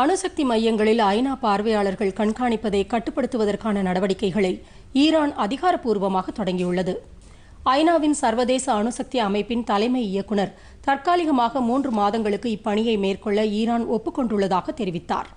அணுசக்தி மையங்களில் ஐநா பார்வையாளர்கள் கண்காணிப்பதை கட்டுப்படுத்துவதற்கான நடவடிக்கைகளை ஈரான் அதிகாரப்பூர்வமாக தொடங்கியுள்ளது ஐநாவின் சர்வதேச அணுசக்தி அமைப்பின் தலைமை இயக்குநர் தற்காலிகமாக மூன்று மாதங்களுக்கு இப்பணியை மேற்கொள்ள ஈரான் ஒப்புக்கொண்டுள்ளதாக தெரிவித்தாா்